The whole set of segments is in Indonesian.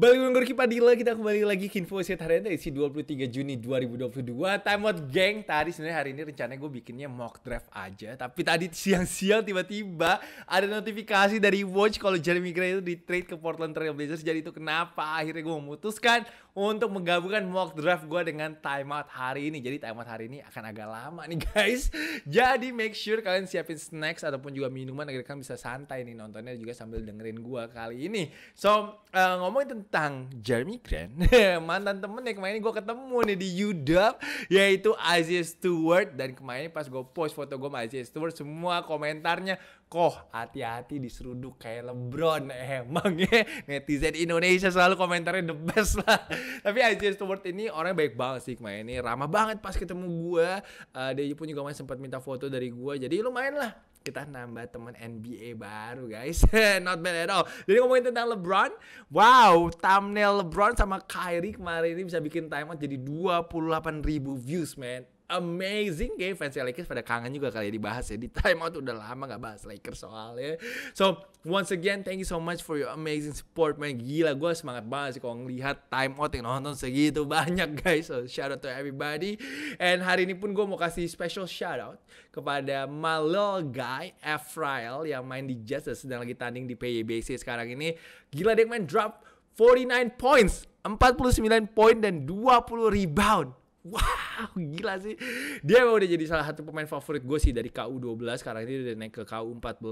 Balik dengan Gorky Padilla, kita kembali lagi ke info set ini dari isi 23 Juni 2022. Time out geng, tadi sebenarnya hari ini rencananya gue bikinnya mock draft aja. Tapi tadi siang-siang tiba-tiba ada notifikasi dari Watch kalau Jeremy Gray itu di trade ke Portland Trail Blazers. Jadi itu kenapa akhirnya gue memutuskan untuk menggabungkan mock draft gue dengan time out hari ini. Jadi time out hari ini akan agak lama nih guys. Jadi make sure kalian siapin snacks ataupun juga minuman agar kalian bisa santai nih nontonnya juga sambil dengerin gue kali ini. So, uh, ngomongin tentang tentang Jeremy Grant mantan temen yang kemarin gue ketemu nih di UW yaitu Aziz Stewart dan kemarin pas gue post foto gue sama Aziz Stewart semua komentarnya koh hati-hati diseruduk kayak Lebron emang ya netizen Indonesia selalu komentarnya the best lah tapi Aziz Stewart ini orang baik banget sih kemarin ini ramah banget pas ketemu gue uh, dia pun juga main sempat minta foto dari gue jadi lumayan lah kita nambah teman NBA baru guys not bad at all jadi ngomongin tentang LeBron wow thumbnail LeBron sama Kyrie kemarin ini bisa bikin timeout jadi 28 ribu views man amazing game fans ya, Lakers pada kangen juga kali ya dibahas ya di time out udah lama gak bahas Lakers soalnya so once again thank you so much for your amazing support man gila gue semangat banget sih kalau ngelihat time out yang nonton segitu banyak guys so shout out to everybody and hari ini pun gue mau kasih special shout out kepada my little guy Efrail yang main di Jazz sedang lagi tanding di PYBC sekarang ini gila dia main drop 49 points 49 poin dan 20 rebound wow gila sih dia emang udah jadi salah satu pemain favorit gue sih dari KU12 sekarang ini udah naik ke KU14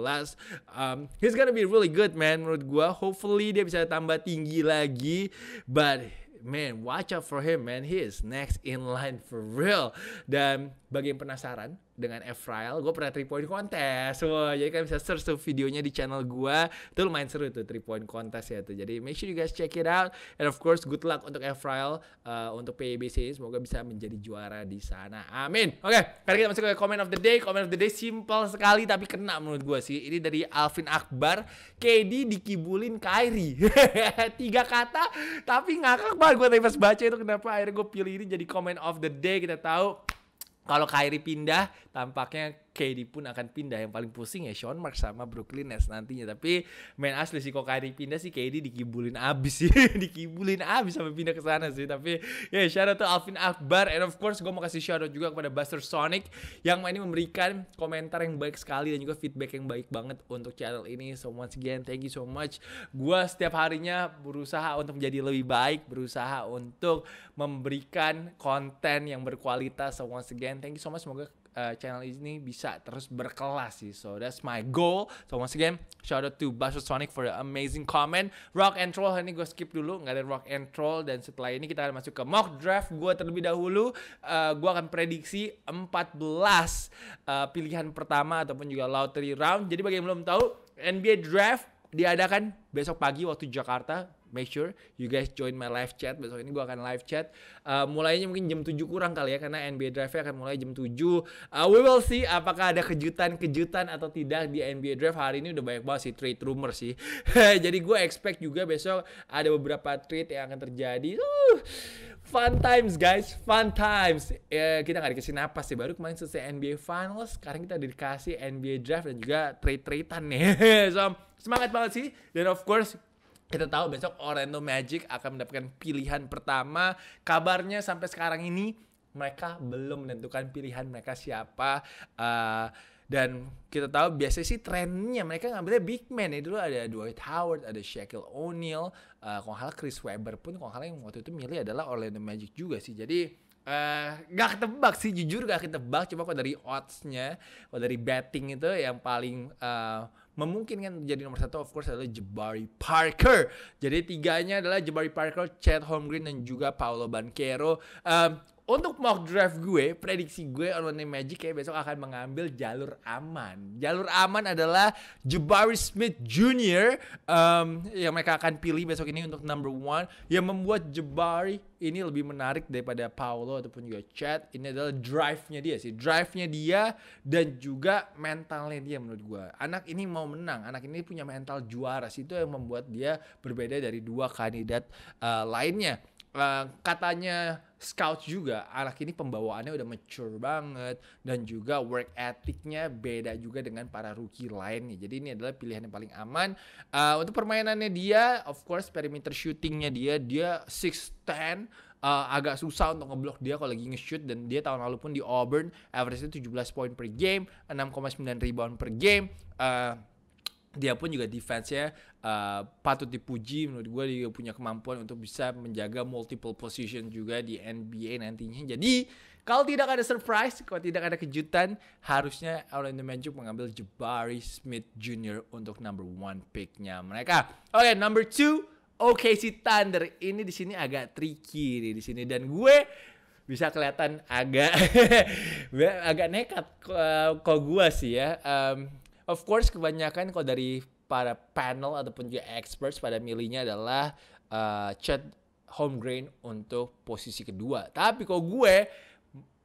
um, he's gonna be really good man menurut gue hopefully dia bisa tambah tinggi lagi but man watch out for him man he is next in line for real dan bagi yang penasaran dengan Efrail, gue pernah 3 point contest. Wah, wow, jadi kalian bisa search tuh videonya di channel gue. tuh lumayan seru tuh 3 point contest ya tuh. Jadi make sure you guys check it out. And of course, good luck untuk Efrail, uh, untuk PBC. Semoga bisa menjadi juara di sana. Amin. Oke, okay, sekarang kita masuk ke comment of the day. Comment of the day simple sekali tapi kena menurut gue sih. Ini dari Alvin Akbar. KD dikibulin Kairi. Tiga kata tapi ngakak banget gue tadi pas baca itu kenapa akhirnya gue pilih ini jadi comment of the day. Kita tahu kalau Kyrie pindah tampaknya KD pun akan pindah yang paling pusing ya Sean Marks sama Brooklyn Nets nantinya tapi main asli sih kok Kyrie pindah sih KD dikibulin abis sih dikibulin abis sampai pindah ke sana sih tapi ya yeah, shout out to Alvin Akbar and of course gue mau kasih shout out juga kepada Buster Sonic yang ini memberikan komentar yang baik sekali dan juga feedback yang baik banget untuk channel ini so once again thank you so much gue setiap harinya berusaha untuk menjadi lebih baik berusaha untuk memberikan konten yang berkualitas so once again thank you so much semoga uh, channel ini bisa terus berkelas sih. So that's my goal. So once again, shout out to Basho Sonic for the amazing comment. Rock and troll ini gue skip dulu, nggak ada Rock and troll dan setelah ini kita akan masuk ke mock draft gue terlebih dahulu. Uh, eh, gue akan prediksi 14 uh, eh, pilihan pertama ataupun juga lottery round. Jadi bagi yang belum tahu, NBA draft diadakan besok pagi waktu Jakarta make sure you guys join my live chat besok ini gue akan live chat uh, mulainya mungkin jam 7 kurang kali ya karena NBA Drive akan mulai jam 7 uh, we will see apakah ada kejutan-kejutan atau tidak di NBA draft hari ini udah banyak banget sih trade rumor sih jadi gue expect juga besok ada beberapa trade yang akan terjadi uh, fun times guys fun times uh, kita gak dikasih napas sih baru kemarin selesai NBA Finals sekarang kita dikasih NBA Draft dan juga trade-tradean nih so semangat banget sih dan of course kita tahu besok Orlando Magic akan mendapatkan pilihan pertama. Kabarnya sampai sekarang ini mereka belum menentukan pilihan mereka siapa. Uh, dan kita tahu biasanya sih trennya mereka ngambilnya big man ya dulu ada Dwight Howard, ada Shaquille O'Neal, uh, kalau hal Chris Webber pun kalau yang waktu itu milih adalah Orlando Magic juga sih. Jadi Uh, eh, gak ketebak sih jujur gak ketebak cuma kalau dari oddsnya kalau dari betting itu yang paling uh, memungkinkan menjadi jadi nomor satu of course adalah Jabari Parker. Jadi tiganya adalah Jabari Parker, Chad Holmgren dan juga Paolo Banquero. Um, untuk mock draft gue, prediksi gue on Monday Magic kayak besok akan mengambil jalur aman. Jalur aman adalah Jabari Smith Jr. Um, yang mereka akan pilih besok ini untuk number one. Yang membuat Jabari ini lebih menarik daripada Paolo ataupun juga Chad. Ini adalah drive-nya dia sih. Drive-nya dia dan juga mentalnya dia menurut gue. Anak ini mau menang. Anak ini punya mental juara sih. Itu yang membuat dia berbeda dari dua kandidat uh, lainnya. Uh, katanya scout juga anak ini pembawaannya udah mature banget dan juga work ethicnya beda juga dengan para rookie lainnya jadi ini adalah pilihan yang paling aman uh, untuk permainannya dia of course perimeter shootingnya dia dia 6'10 uh, agak susah untuk ngeblok dia kalau lagi nge-shoot dan dia tahun lalu pun di Auburn average-nya 17 poin per game, 6,9 rebound per game. Uh, dia pun juga defense-nya uh, patut dipuji menurut gue dia punya kemampuan untuk bisa menjaga multiple position juga di NBA nantinya. Jadi kalau tidak ada surprise, kalau tidak ada kejutan, harusnya Orlando Magic mengambil Jabari Smith Jr. untuk number one picknya mereka. Oke, okay, number two, Oke si Thunder. Ini di sini agak tricky nih di sini dan gue bisa kelihatan agak agak nekat eh, kok gue sih ya. Um, of course kebanyakan kalau dari para panel ataupun juga experts pada milihnya adalah uh, eh, Chad Holmgren untuk posisi kedua. Tapi kalau gue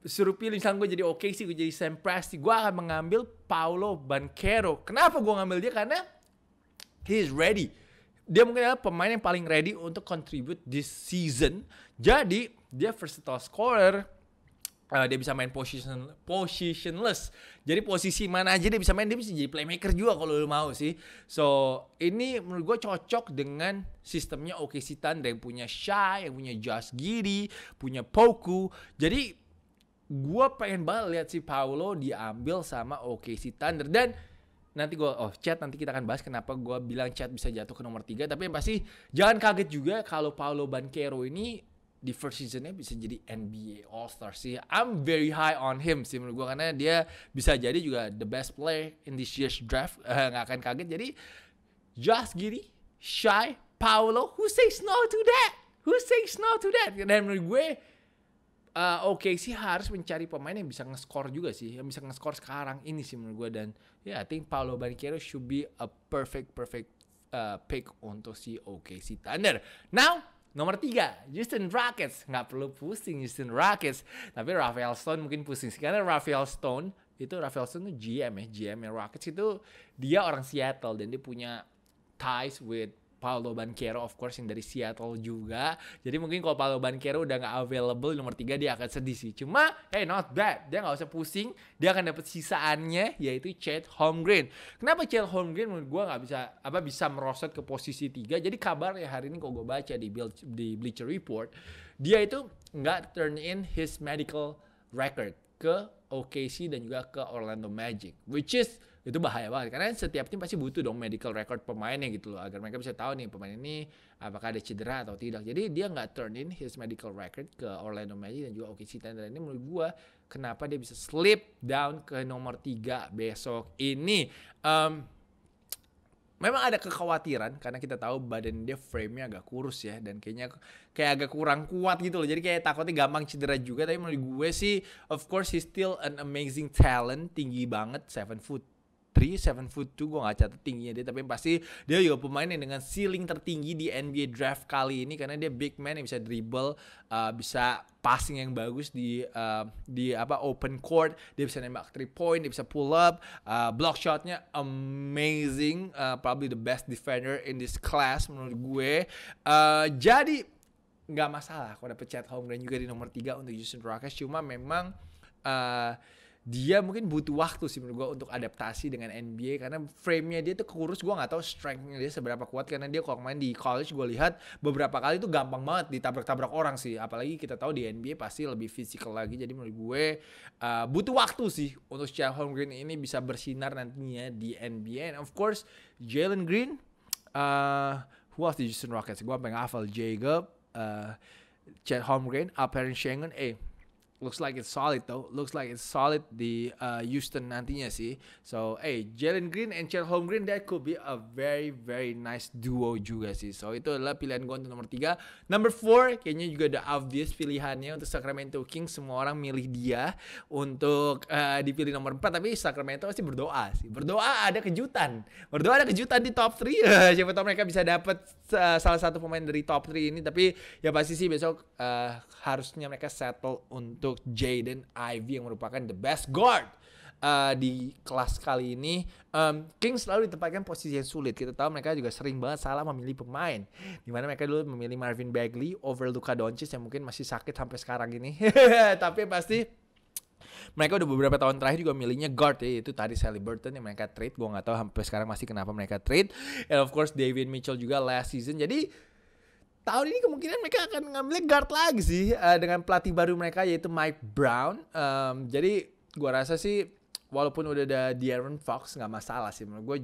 suruh pilih misalnya gue jadi oke okay sih gue jadi Sam Presti gue akan mengambil Paulo Banquero kenapa gue ngambil dia karena he is ready dia mungkin adalah pemain yang paling ready untuk contribute this season jadi dia versatile scorer uh, dia bisa main position positionless. Jadi posisi mana aja dia bisa main, dia bisa jadi playmaker juga kalau lu mau sih. So, ini menurut gue cocok dengan sistemnya OKC Thunder yang punya Shai, yang punya Josh Giri, punya Poku. Jadi gue pengen banget lihat si Paolo diambil sama OKC Thunder dan nanti gue oh chat nanti kita akan bahas kenapa gue bilang chat bisa jatuh ke nomor 3 tapi yang pasti jangan kaget juga kalau Paulo Banquero ini di first seasonnya bisa jadi NBA All Star sih. I'm very high on him sih menurut gue karena dia bisa jadi juga the best player in this year's draft. Nggak uh, akan kaget. Jadi Josh Giddy, Shy, Paolo, who says no to that? Who says no to that? Dan menurut gue uh, oke okay sih harus mencari pemain yang bisa nge-score juga sih, yang bisa nge-score sekarang ini sih menurut gue dan ya yeah, I think Paolo Banchero should be a perfect perfect uh, pick untuk si OKC Thunder. Now Nomor tiga, Justin Rockets. Nggak perlu pusing Justin Rockets. Tapi Rafael Stone mungkin pusing. Karena Rafael Stone, itu Rafael Stone itu GM ya. GM ya. Rockets itu dia orang Seattle. Dan dia punya ties with Paulo Banquero of course yang dari Seattle juga. Jadi mungkin kalau Paulo Banquero udah nggak available nomor 3 dia akan sedih sih. Cuma hey not bad, dia nggak usah pusing, dia akan dapat sisaannya yaitu Chad Holmgren. Kenapa Chad Holmgren menurut gue nggak bisa apa bisa merosot ke posisi 3? Jadi kabar yang hari ini kalau gue baca di build di Bleacher Report, dia itu nggak turn in his medical record ke OKC dan juga ke Orlando Magic, which is itu bahaya banget karena setiap tim pasti butuh dong medical record pemainnya gitu loh agar mereka bisa tahu nih pemain ini apakah ada cedera atau tidak jadi dia nggak turn in his medical record ke Orlando Magic dan juga OKC Thunder ini menurut gue kenapa dia bisa slip down ke nomor 3 besok ini um, memang ada kekhawatiran karena kita tahu badan dia frame-nya agak kurus ya dan kayaknya kayak agak kurang kuat gitu loh. Jadi kayak takutnya gampang cedera juga tapi menurut gue sih of course he's still an amazing talent, tinggi banget seven foot 3, 7 foot two, gue gak catat tingginya dia, tapi pasti dia juga pemain yang dengan ceiling tertinggi di NBA draft kali ini karena dia big man yang bisa dribble, uh, bisa passing yang bagus di uh, di apa open court, dia bisa nembak three point, dia bisa pull up, uh, block shotnya amazing, uh, probably the best defender in this class menurut gue. Uh, jadi nggak masalah kalau dapet chat home dan juga di nomor 3 untuk Justin Rockets cuma memang uh, dia mungkin butuh waktu sih menurut gue untuk adaptasi dengan NBA karena frame-nya dia tuh kurus gue nggak tahu strength-nya dia seberapa kuat karena dia kalau main di college gue lihat beberapa kali itu gampang banget ditabrak-tabrak orang sih apalagi kita tahu di NBA pasti lebih physical lagi jadi menurut gue uh, butuh waktu sih untuk Chan Green ini bisa bersinar nantinya di NBA and of course Jalen Green uh, who else di Houston Rockets gue pengen hafal Jacob uh, Chad Holmgren, Alperen Schengen, eh looks like it's solid though. Looks like it's solid di uh, Houston nantinya sih. So, hey, Jalen Green and Chelholm Green that could be a very very nice duo juga sih. So, itu adalah pilihan gue untuk nomor tiga. Number four, kayaknya juga the obvious pilihannya untuk Sacramento Kings. Semua orang milih dia untuk uh, dipilih nomor empat. tapi Sacramento pasti berdoa sih. Berdoa ada kejutan. Berdoa ada kejutan di top 3. Siapa tahu mereka bisa dapat uh, salah satu pemain dari top three ini tapi ya pasti sih besok uh, harusnya mereka settle untuk untuk Jaden Ivey yang merupakan the best guard uh, di kelas kali ini um, King selalu ditempatkan posisi yang sulit kita tahu mereka juga sering banget salah memilih pemain dimana mereka dulu memilih Marvin Bagley over Luka Doncic yang mungkin masih sakit sampai sekarang ini tapi pasti mereka udah beberapa tahun terakhir juga milihnya guard ya itu tadi Sally Burton yang mereka trade gue nggak tahu sampai sekarang masih kenapa mereka trade and of course David Mitchell juga last season jadi tahun ini kemungkinan mereka akan ngambil guard lagi sih uh, dengan pelatih baru mereka yaitu Mike Brown. Um, jadi gua rasa sih walaupun udah ada De'Aaron Fox nggak masalah sih menurut gua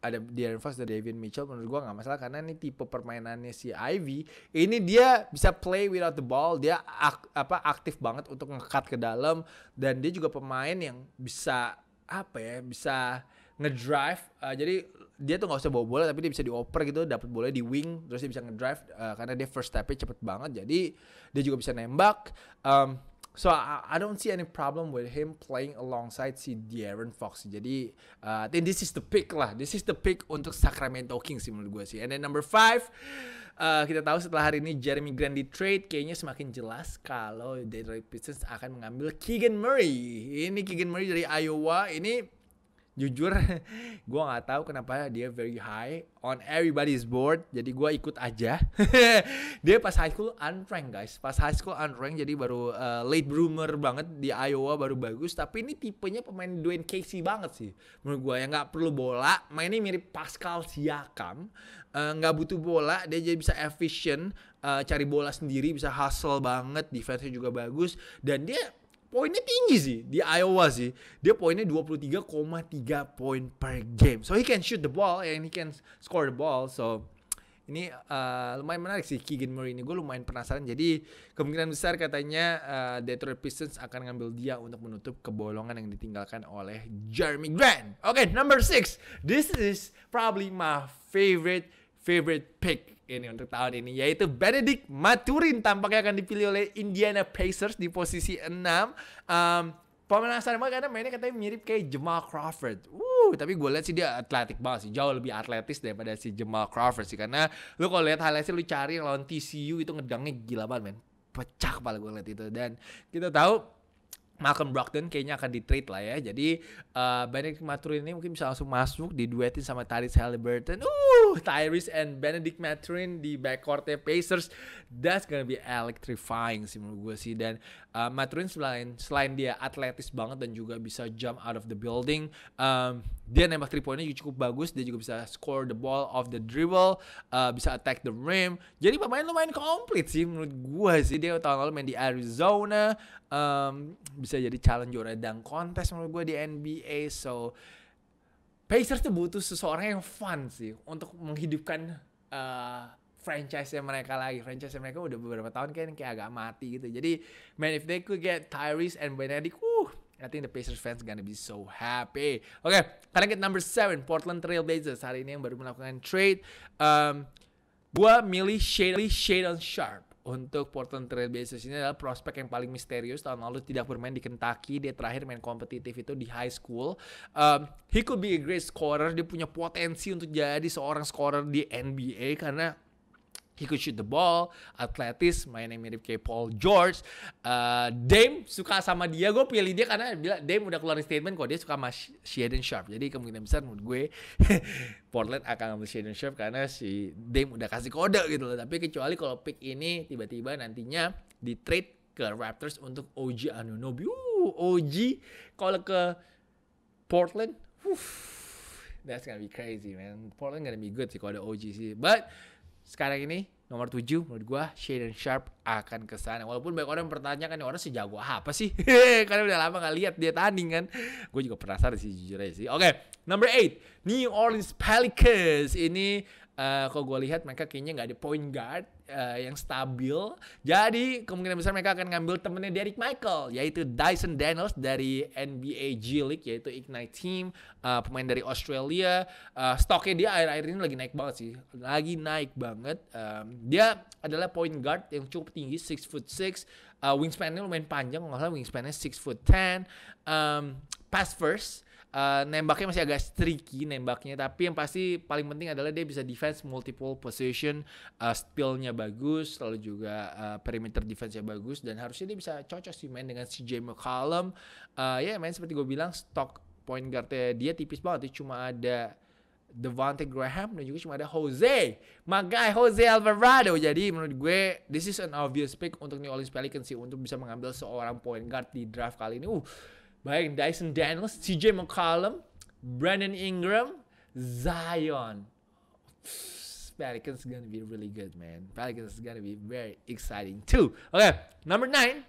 ada De'Aaron Fox dan David Mitchell menurut gua nggak masalah karena ini tipe permainannya si Ivy ini dia bisa play without the ball dia ak apa aktif banget untuk ngekat ke dalam dan dia juga pemain yang bisa apa ya bisa ngedrive uh, jadi dia tuh nggak usah bawa bola tapi dia bisa dioper gitu dapat bola di wing terus dia bisa ngedrive uh, karena dia first stepnya cepet banget jadi dia juga bisa nembak um, so I, I don't see any problem with him playing alongside si Darren Fox jadi uh, eh, then this is the pick lah this is the pick untuk Sacramento Kings sih menurut gue sih and then number five Uh, kita tahu setelah hari ini Jeremy Grant di trade kayaknya semakin jelas kalau Detroit Pistons akan mengambil Keegan Murray. Ini Keegan Murray dari Iowa. Ini jujur gue nggak tahu kenapa dia very high on everybody's board jadi gue ikut aja dia pas high school unrank guys pas high school unrank jadi baru uh, late bloomer banget di Iowa baru bagus tapi ini tipenya pemain Dwayne Casey banget sih menurut gue yang nggak perlu bola mainnya mirip Pascal Siakam eh, nggak uh, butuh bola dia jadi bisa efficient uh, cari bola sendiri bisa hustle banget defense-nya juga bagus dan dia poinnya tinggi sih di Iowa sih. Dia poinnya 23,3 poin per game. So he can shoot the ball and he can score the ball. So ini uh, lumayan menarik sih Keegan Murray ini. Gue lumayan penasaran. Jadi kemungkinan besar katanya uh, Detroit Pistons akan ngambil dia untuk menutup kebolongan yang ditinggalkan oleh Jeremy Grant. Oke, okay, number six. This is probably my favorite favorite pick ini untuk tahun ini yaitu Benedict Maturin tampaknya akan dipilih oleh Indiana Pacers di posisi 6. Um, Pemenasan banget karena mainnya katanya mirip kayak Jamal Crawford. Uh, tapi gue lihat sih dia atletik banget sih, jauh lebih atletis daripada si Jamal Crawford sih. Karena lu kalau lihat highlightnya lu cari lawan TCU itu ngedangnya gila banget men. Pecah kepala gue lihat itu dan kita tahu Malcolm Brogdon kayaknya akan di trade lah ya. Jadi uh, Benedict Maturin ini mungkin bisa langsung masuk di diduetin sama Tyrese Halliburton. Uh, Tyrese and Benedict Maturin di backcourtnya Pacers. That's gonna be electrifying sih menurut gue sih. Dan uh, Maturin selain selain dia atletis banget dan juga bisa jump out of the building, um, dia nembak 3 pointnya juga cukup bagus. Dia juga bisa score the ball off the dribble, uh, bisa attack the rim. Jadi pemain lumayan komplit sih menurut gue sih. Dia tahun lalu main di Arizona um, bisa jadi calon juara dan kontes menurut gue di NBA so Pacers tuh butuh seseorang yang fun sih untuk menghidupkan uh, eh, franchise mereka lagi franchise yang mereka udah beberapa tahun kayak kayak agak mati gitu jadi man if they could get Tyrese and Benedict uh I think the Pacers fans gonna be so happy. Oke, okay, karena kita number 7, Portland Trail Blazers. Hari ini yang baru melakukan trade. Um, gua milih Shade, Shade Sharp untuk Portland Trail Blazers ini adalah prospek yang paling misterius tahun lalu tidak bermain di Kentucky dia terakhir main kompetitif itu di high school um, he could be a great scorer dia punya potensi untuk jadi seorang scorer di NBA karena He could shoot the ball, atletis, mainnya mirip kayak Paul George. Uh, Dame suka sama dia, gue pilih dia karena bila Dame udah keluarin statement kok dia suka sama Shaden Sharp. Jadi kemungkinan besar menurut gue Portland akan ngambil Shaden Sharp karena si Dame udah kasih kode gitu loh. Tapi kecuali kalau pick ini tiba-tiba nantinya di trade ke Raptors untuk OG Anunobi. Uh, OG kalau ke Portland, uff, that's gonna be crazy man. Portland gonna be good sih kalau ada OG sih. But sekarang ini nomor 7 menurut gue Shaden Sharp akan ke sana. Walaupun banyak orang bertanya kan orang sejago apa sih? Karena udah lama gak lihat dia tanding kan. Gue juga penasaran sih jujur aja sih. Oke, okay, number 8, New Orleans Pelicans. Ini uh, kalau gue lihat mereka kayaknya nggak ada point guard uh, yang stabil. Jadi kemungkinan besar mereka akan ngambil temennya Derek Michael, yaitu Dyson Daniels dari NBA G League, yaitu Ignite Team, uh, pemain dari Australia. Uh, stoknya dia akhir-akhir ini lagi naik banget sih, lagi naik banget. Um, dia adalah point guard yang cukup tinggi, six foot six, Uh, wingspannya lumayan panjang, nggak salah wingspannya six foot ten, Um, pass first, Eh, nembaknya masih agak tricky nembaknya tapi yang pasti paling penting adalah dia bisa defense multiple position uh, eh, spillnya bagus lalu juga uh, perimeter defense-nya bagus dan harusnya dia bisa cocok sih main dengan CJ McCollum uh, ya yeah, main seperti gue bilang stock point guardnya dia tipis banget dia ya, cuma ada Devante Graham dan juga cuma ada Jose. guy Jose Alvarado. Jadi menurut gue this is an obvious pick untuk New Orleans Pelicans sih untuk bisa mengambil seorang point guard di draft kali ini. Uh, Baik Dyson Daniels, CJ McCollum, Brandon Ingram, Zion. Pelicans gonna be really good, man. Pelicans is gonna be very exciting too. Okay, number 9.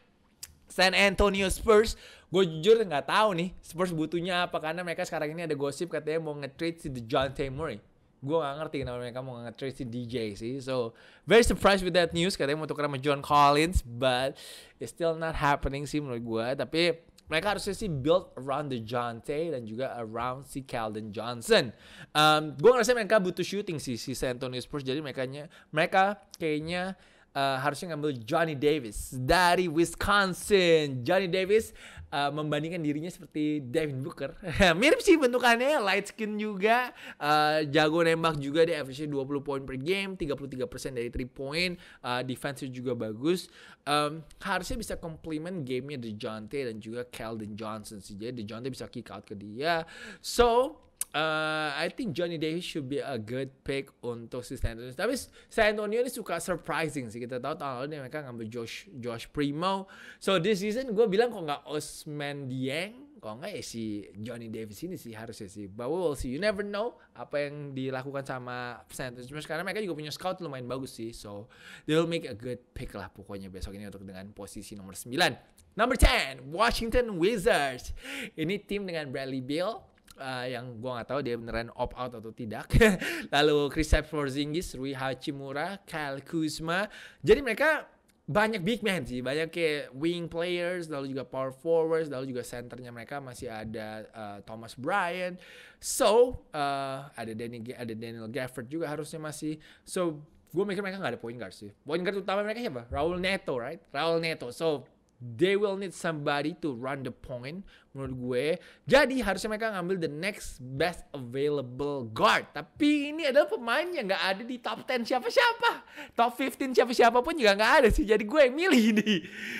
San Antonio Spurs. Gue jujur nggak tahu nih Spurs butuhnya apa karena mereka sekarang ini ada gosip katanya mau nge-trade si John Murray. Gue gak ngerti kenapa mereka mau nge-trade si DJ sih. So, very surprised with that news. Katanya mau tukar sama John Collins. But, it's still not happening sih menurut gue. Tapi, mereka harusnya sih build around the Jante dan juga around si Calvin Johnson. Um, gue ngerasa mereka butuh shooting sih si San Antonio Spurs jadi mereka mereka kayaknya Eh, harusnya ngambil Johnny Davis dari Wisconsin. Johnny Davis uh, membandingkan dirinya seperti Devin Booker. Mirip sih bentukannya, light skin juga, uh, jago nembak juga di average 20 poin per game, 33% dari 3 point, uh, defense juga bagus. Um, harusnya bisa complement gamenya T dan juga Keldon Johnson sih. Jadi T bisa kick out ke dia. So, uh, I think Johnny Davis should be a good pick untuk si San Antonio. Tapi San Antonio ini suka surprising sih. Kita tahu tahun lalu mereka ngambil Josh Josh Primo. So this season gue bilang kok nggak Osman Dieng, kok nggak ya si Johnny Davis ini sih harusnya sih. But will see. You never know apa yang dilakukan sama San Antonio. Karena mereka juga punya scout lumayan bagus sih. So they will make a good pick lah pokoknya besok ini untuk dengan posisi nomor 9. Number 10, Washington Wizards. Ini tim dengan Bradley Beal, Eh, yang gua nggak tahu dia beneran opt out atau tidak. Lalu Chris Porzingis, Rui Hachimura, Kyle Kuzma. Jadi mereka banyak big man sih, banyak kayak wing players, lalu juga power forwards, lalu juga centernya mereka masih ada uh, Thomas Bryant. So, uh, ada Danny ada Daniel Gafford juga harusnya masih. So, gue mikir mereka nggak ada point guard sih. Point guard utama mereka siapa? Raul Neto, right? Raul Neto. So, They will need somebody to run the point menurut gue. Jadi harusnya mereka ngambil the next best available guard. Tapi ini adalah pemain yang nggak ada di top 10 siapa-siapa. Top 15 siapa-siapa pun juga nggak ada sih. Jadi gue yang milih ini.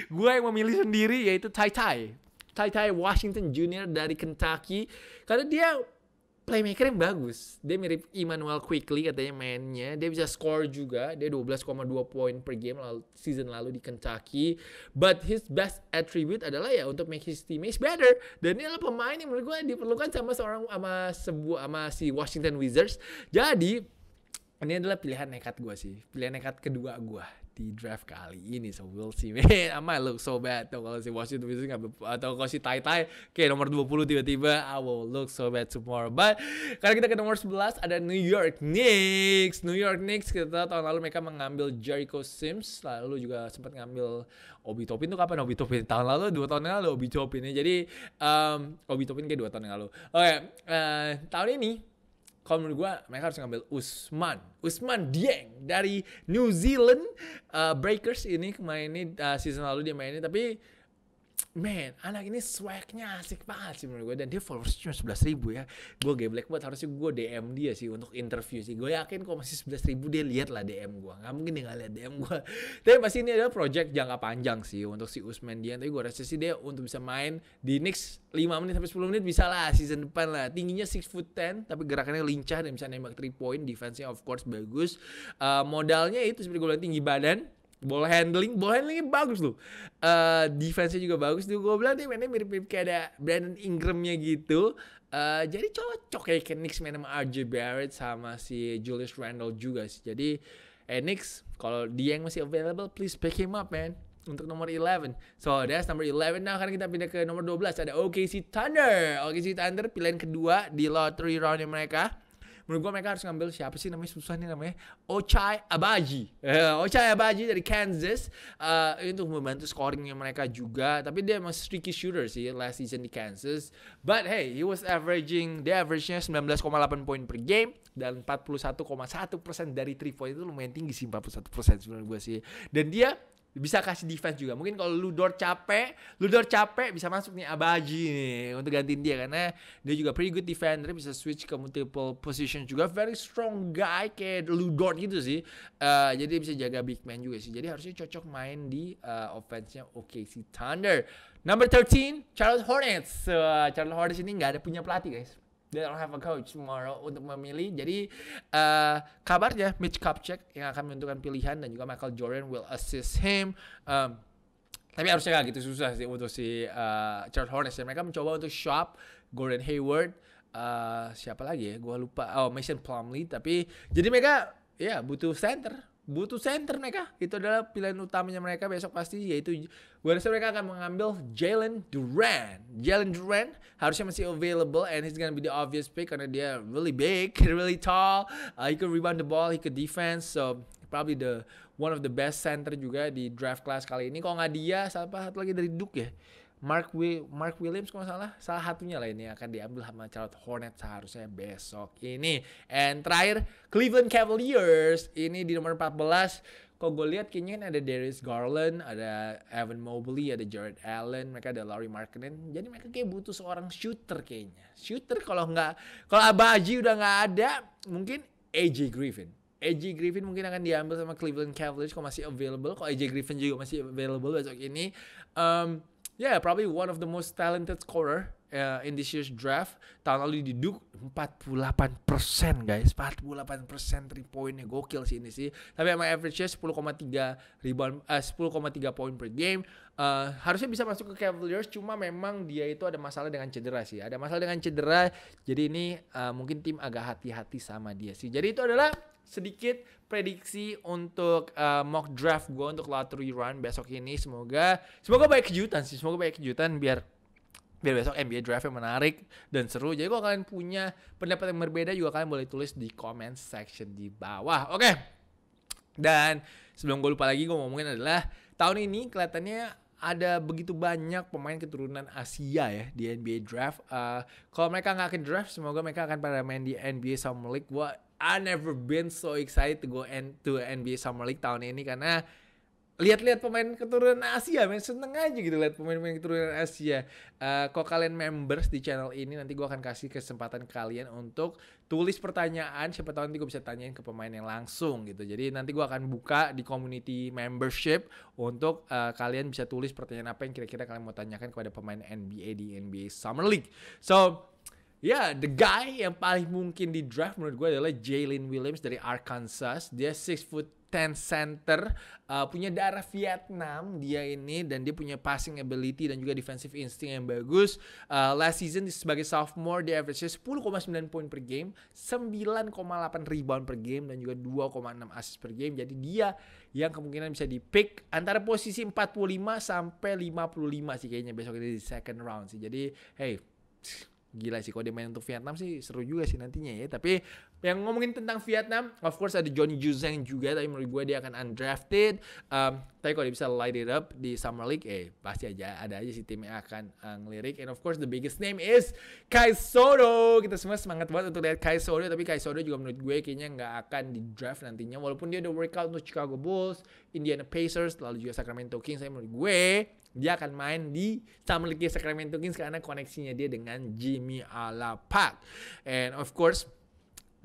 Gue yang memilih sendiri yaitu Tai Tai. Tai Tai Washington Junior dari Kentucky. Karena dia playmaker yang bagus. Dia mirip Emmanuel Quickly katanya mainnya. Dia bisa score juga. Dia 12,2 poin per game lalu, season lalu di Kentucky. But his best attribute adalah ya untuk make his teammates better. Dan ini adalah pemain yang menurut gue diperlukan sama seorang sama sebuah sama si Washington Wizards. Jadi ini adalah pilihan nekat gue sih. Pilihan nekat kedua gue di draft kali ini so we'll see man I might look so bad tuh kalau si Washington Wizards atau kalau si Tai Tai kayak nomor 20 tiba-tiba I will look so bad tomorrow but karena kita ke nomor 11 ada New York Knicks New York Knicks kita tahun lalu mereka mengambil Jericho Sims lalu juga sempat ngambil Obi Topin tuh kapan Obi Topin tahun lalu dua tahun yang lalu Obi Topin ya jadi um, Obi Topin kayak dua tahun yang lalu oke okay, uh, eh, tahun ini kalau menurut gue mereka harus ngambil Usman. Usman Dieng dari New Zealand uh, Breakers ini kemarin ini uh, season lalu dia ini tapi man anak ini swagnya asik banget sih menurut gue dan dia followers cuma sebelas ribu ya gue black banget harusnya gue DM dia sih untuk interview sih gue yakin kok masih sebelas ribu dia lihat lah DM gue Gak mungkin dia nggak lihat DM gue tapi pasti ini adalah project jangka panjang sih untuk si Usman Dian tapi gue rasa sih dia untuk bisa main di next 5 menit sampai 10 menit bisa lah season depan lah tingginya 6 foot 10 tapi gerakannya lincah dan bisa nembak 3 point defense-nya of course bagus uh, modalnya itu seperti gue bilang tinggi badan Ball handling, ball handlingnya bagus loh. Uh, eh, defense-nya juga bagus. Tuh gue bilang dia mainnya mirip-mirip kayak ada Brandon Ingramnya gitu. Uh, jadi cocok kayak ke Knicks main sama RJ Barrett sama si Julius Randle juga sih. Jadi eh, Knicks kalau dia yang masih available please pick him up man untuk nomor 11. So that's nomor 11. Nah, sekarang kita pindah ke nomor 12 ada OKC Thunder. OKC Thunder pilihan kedua di lottery round mereka menurut gue mereka harus ngambil siapa sih namanya susah nih namanya Ochai Abaji uh, Ochai Abaji dari Kansas uh, untuk membantu scoringnya mereka juga tapi dia emang streaky shooter sih last season di Kansas but hey he was averaging dia average-nya 19,8 poin per game dan 41,1% dari 3 point itu lumayan tinggi sih 41% sebenarnya gue sih dan dia bisa kasih defense juga. Mungkin kalau Ludor capek, Ludor capek bisa masuk nih Abaji nih untuk gantiin dia karena dia juga pretty good defender, bisa switch ke multiple position juga, very strong guy kayak Ludor gitu sih. Uh, jadi bisa jaga big man juga sih. Jadi harusnya cocok main di uh, offense-nya OKC Thunder. Number 13, Charles Hornets. Uh, eh, Charlotte Hornets ini nggak ada punya pelatih guys They don't have a coach tomorrow untuk memilih. Jadi uh, kabarnya Mitch Kupchak yang akan menentukan pilihan dan juga Michael Jordan will assist him. Um, tapi harusnya gak gitu susah sih untuk si uh, eh, Charles Hornets. Ya. mereka mencoba untuk shop Gordon Hayward. Uh, siapa lagi ya? Gua lupa. Oh, Mason Plumlee. Tapi jadi mereka ya yeah, butuh center butuh center mereka. Itu adalah pilihan utamanya mereka besok pasti yaitu gue rasa mereka akan mengambil Jalen Duran. Jalen Duran harusnya masih available and he's gonna be the obvious pick karena dia really big, really tall. Uh, he could rebound the ball, he could defense. So probably the one of the best center juga di draft class kali ini. Kalau nggak dia, siapa satu lagi dari Duke ya? Mark, wi Mark Williams kalau salah salah satunya lah ini akan diambil sama Charlotte Hornets seharusnya besok ini. And terakhir Cleveland Cavaliers ini di nomor 14 kalau gue lihat kayaknya kan ada Darius Garland, ada Evan Mobley, ada Jared Allen, mereka ada Laurie Markkinen. Jadi mereka kayak butuh seorang shooter kayaknya. Shooter kalau nggak kalau Abaji udah nggak ada, mungkin AJ Griffin. AJ Griffin mungkin akan diambil sama Cleveland Cavaliers kalau masih available. Kalau AJ Griffin juga masih available besok ini. Um, yeah, probably one of the most talented scorer uh, in this year's draft. Tahun lalu di Duke 48% guys, 48% three pointnya gokil sih ini sih. Tapi emang average-nya 10,3 rebound uh, 10,3 poin per game. Uh, harusnya bisa masuk ke Cavaliers cuma memang dia itu ada masalah dengan cedera sih. Ada masalah dengan cedera. Jadi ini uh, mungkin tim agak hati-hati sama dia sih. Jadi itu adalah sedikit prediksi untuk uh, mock draft gue untuk lottery run besok ini semoga semoga banyak kejutan sih semoga banyak kejutan biar biar besok NBA draft yang menarik dan seru. Jadi kalau kalian punya pendapat yang berbeda juga kalian boleh tulis di comment section di bawah. Oke. Okay. Dan sebelum gue lupa lagi gue ngomongin adalah tahun ini kelihatannya ada begitu banyak pemain keturunan Asia ya di NBA draft. Uh, kalau mereka nggak ke draft, semoga mereka akan pada main di NBA Summer League. Gue I never been so excited to go and to NBA Summer League tahun ini karena lihat-lihat pemain keturunan Asia, main seneng aja gitu lihat pemain-pemain keturunan Asia. Uh, eh, kok kalian members di channel ini nanti gue akan kasih kesempatan kalian untuk tulis pertanyaan, siapa tahu nanti gue bisa tanyain ke pemain yang langsung gitu. Jadi nanti gue akan buka di community membership untuk uh, kalian bisa tulis pertanyaan apa yang kira-kira kalian mau tanyakan kepada pemain NBA di NBA Summer League. So Ya, yeah, the guy yang paling mungkin di draft menurut gue adalah Jalen Williams dari Arkansas. Dia 6 foot 10 center, uh, punya darah Vietnam dia ini dan dia punya passing ability dan juga defensive instinct yang bagus. Uh, last season sebagai sophomore dia average 10,9 poin per game, 9,8 rebound per game dan juga 2,6 assist per game. Jadi dia yang kemungkinan bisa di pick antara posisi 45 sampai 55 sih kayaknya besok ini di second round sih. Jadi hey gila sih kalau dia main untuk Vietnam sih seru juga sih nantinya ya tapi yang ngomongin tentang Vietnam, of course ada Johnny Juzang juga, tapi menurut gue dia akan undrafted. Um, tapi kalau dia bisa light it up di Summer League, eh pasti aja ada aja si tim yang akan uh, ngelirik. And of course the biggest name is Kai Soto. Kita semua semangat banget untuk lihat Kai Soto, tapi Kai Soto juga menurut gue kayaknya nggak akan di draft nantinya. Walaupun dia udah workout untuk Chicago Bulls, Indiana Pacers, lalu juga Sacramento Kings. Saya menurut gue dia akan main di Summer League Sacramento Kings karena koneksinya dia dengan Jimmy Alapak. And of course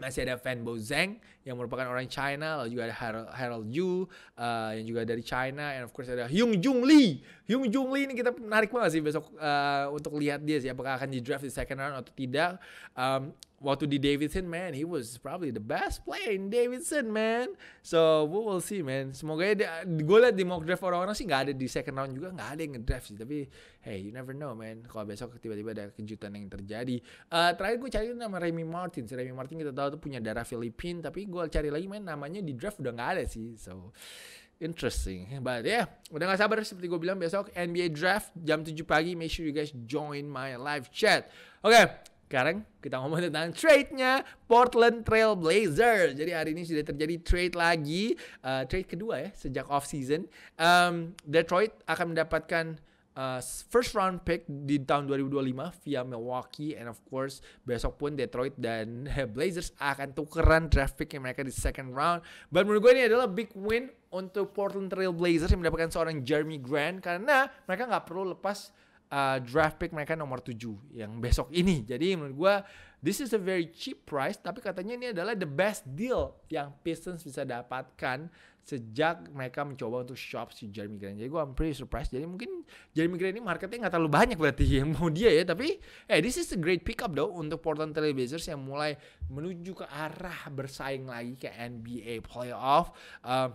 masih ada Van Bozeng, yang merupakan orang China, lalu juga ada Harold, Harold Yu uh, yang juga dari China, and of course ada Hyung Jung Lee. Hyung Jung Lee ini kita menarik banget sih besok uh, untuk lihat dia sih apakah akan di draft di second round atau tidak. Um, waktu di Davidson man, he was probably the best player in Davidson man. So we will see man. Semoga ya gue liat di mock draft orang-orang sih nggak ada di second round juga nggak ada yang ngedraft sih. Tapi hey you never know man. Kalau besok tiba-tiba ada kejutan yang terjadi. Uh, terakhir gue cari nama Remy Martin. Si Remy Martin kita tahu tuh punya darah Filipina tapi gue cari lagi main namanya di draft udah nggak ada sih so interesting but yeah udah nggak sabar seperti gue bilang besok NBA draft jam 7 pagi make sure you guys join my live chat oke okay. Sekarang kita ngomong tentang trade-nya Portland Trail Blazers. Jadi hari ini sudah terjadi trade lagi, uh, trade kedua ya sejak off season. Um, Detroit akan mendapatkan uh, first round pick di tahun 2025 via Milwaukee and of course besok pun Detroit dan Blazers akan tukeran draft pick yang mereka di second round. But menurut gue ini adalah big win untuk Portland Trail Blazers yang mendapatkan seorang Jeremy Grant karena mereka nggak perlu lepas uh, draft pick mereka nomor 7 yang besok ini. Jadi menurut gue this is a very cheap price tapi katanya ini adalah the best deal yang Pistons bisa dapatkan sejak mereka mencoba untuk shop si Jeremy Grant. Jadi gue I'm pretty surprised. Jadi mungkin Jeremy Grant ini marketnya nggak terlalu banyak berarti yang mau dia ya. Tapi eh this is a great pickup though untuk Portland Trailblazers yang mulai menuju ke arah bersaing lagi ke NBA playoff. Uh,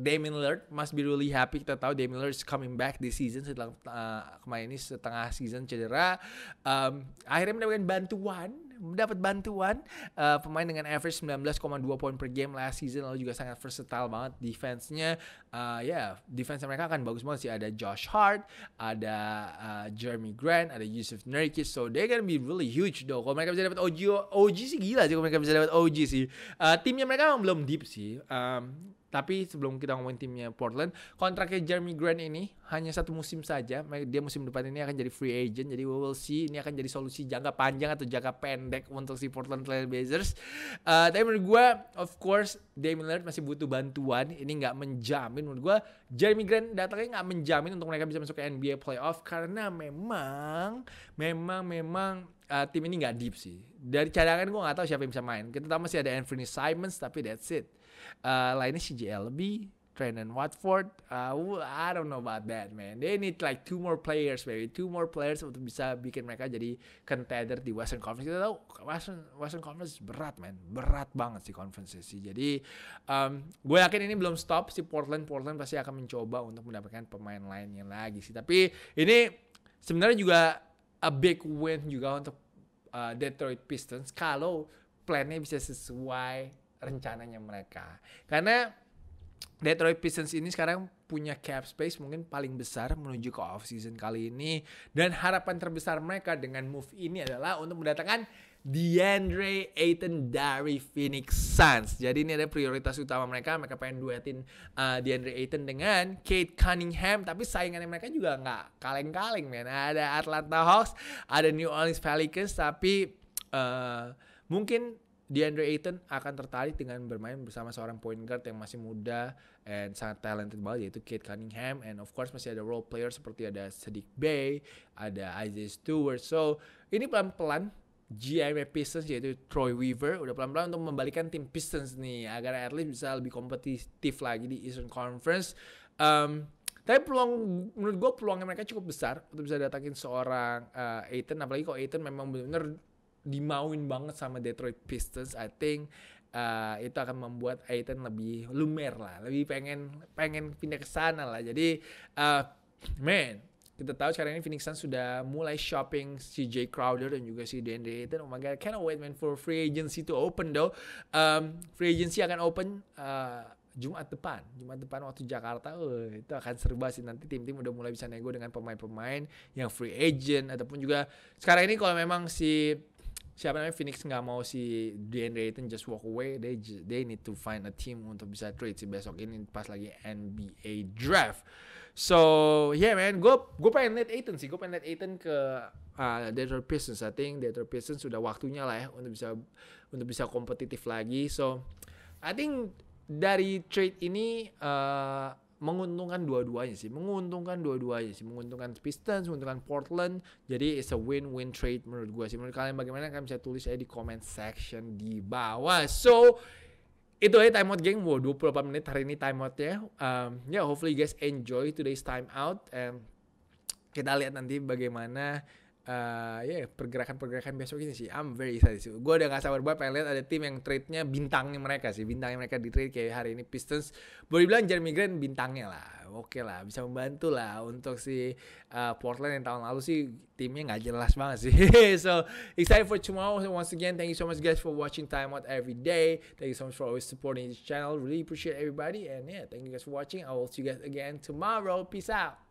Damian Lillard must be really happy kita tahu Damian Lillard is coming back this season setelah uh, kemarin ini setengah season cedera um, akhirnya mendapatkan bantuan dapat bantuan uh, pemain dengan average 19,2 poin per game last season lalu juga sangat versatile banget defense-nya uh, ya yeah, defense mereka akan bagus banget sih ada Josh Hart ada uh, Jeremy Grant ada Yusuf Nurkic so they gonna be really huge though kalau mereka bisa dapat OG OG sih gila sih kalau mereka bisa dapat OG sih uh, timnya mereka memang belum deep sih um, tapi sebelum kita ngomongin timnya Portland, kontraknya Jeremy Grant ini hanya satu musim saja. Dia musim depan ini akan jadi free agent. Jadi we will see ini akan jadi solusi jangka panjang atau jangka pendek untuk si Portland Trail Blazers. Uh, tapi menurut gue, of course, Damian Lillard masih butuh bantuan. Ini nggak menjamin menurut gue. Jeremy Grant datangnya nggak menjamin untuk mereka bisa masuk ke NBA playoff karena memang, memang, memang uh, tim ini nggak deep sih. Dari cadangan gue nggak tahu siapa yang bisa main. Kita tahu masih ada Anthony Simons tapi that's it Eh, lainnya CJLB, Trent and Watford. Uh, I don't know about that man. They need like two more players, maybe Two more players untuk bisa bikin mereka jadi contender di Western Conference. Kita tahu Western Western Conference berat man, berat banget sih conference sih. Jadi um, gue yakin ini belum stop si Portland. Portland pasti akan mencoba untuk mendapatkan pemain lainnya lagi sih. Tapi ini sebenarnya juga a big win juga untuk uh, Detroit Pistons kalau plannya bisa sesuai rencananya mereka. Karena Detroit Pistons ini sekarang punya cap space mungkin paling besar menuju ke off season kali ini dan harapan terbesar mereka dengan move ini adalah untuk mendatangkan DeAndre Ayton dari Phoenix Suns. Jadi ini ada prioritas utama mereka. Mereka pengen duetin uh, DeAndre Ayton dengan Kate Cunningham. Tapi saingannya mereka juga nggak kaleng-kaleng, men. Ada Atlanta Hawks, ada New Orleans Pelicans. Tapi uh, mungkin di DeAndre Ayton akan tertarik dengan bermain bersama seorang point guard yang masih muda and sangat talented banget yaitu Kate Cunningham and of course masih ada role player seperti ada Sadiq Bay ada Isaiah Stewart. So ini pelan-pelan GM Pistons yaitu Troy Weaver udah pelan-pelan untuk membalikan tim Pistons nih agar at least bisa lebih kompetitif lagi di Eastern Conference. Um, tapi peluang menurut gue peluangnya mereka cukup besar untuk bisa datangin seorang uh, Aiton apalagi kalau Aiton memang benar-benar dimauin banget sama Detroit Pistons, I think uh, itu akan membuat Aiton lebih lumer lah, lebih pengen pengen pindah ke sana lah. Jadi uh, man, kita tahu sekarang ini Phoenix Suns sudah mulai shopping CJ Crowder dan juga si DeAndre Ayton. Oh my god, cannot wait man for free agency to open though. Um, free agency akan open uh, Jumat depan, Jumat depan waktu Jakarta, uh, itu akan serba sih nanti tim-tim udah mulai bisa nego dengan pemain-pemain yang free agent ataupun juga sekarang ini kalau memang si siapa namanya Phoenix nggak mau si DeAndre Ayton just walk away, they just, they need to find a team untuk bisa trade si besok ini pas lagi NBA draft. So yeah man, gue gue pengen net Ayton sih, gue pengen net Ayton ke uh, Detroit Pistons. I think Detroit Pistons sudah waktunya lah ya untuk bisa untuk bisa kompetitif lagi. So I think dari trade ini uh, menguntungkan dua-duanya sih, menguntungkan dua-duanya sih, menguntungkan Pistons, menguntungkan Portland. Jadi it's a win-win trade menurut gue sih. Menurut kalian bagaimana? Kalian bisa tulis aja di comment section di bawah. So itu aja timeout geng. Wow, 28 menit hari ini timeoutnya. Um, ya yeah, hopefully you guys enjoy today's timeout and kita lihat nanti bagaimana uh, eh, ya yeah, pergerakan-pergerakan besok ini sih I'm very excited sih gue udah gak sabar banget pengen lihat ada tim yang trade-nya bintangnya mereka sih bintangnya mereka di trade kayak hari ini Pistons boleh bilang Jeremy Grant bintangnya lah oke okay lah bisa membantu lah untuk si uh, Portland yang tahun lalu sih timnya nggak jelas banget sih so excited for tomorrow once again thank you so much guys for watching time out every day thank you so much for always supporting this channel really appreciate everybody and yeah thank you guys for watching I will see you guys again tomorrow peace out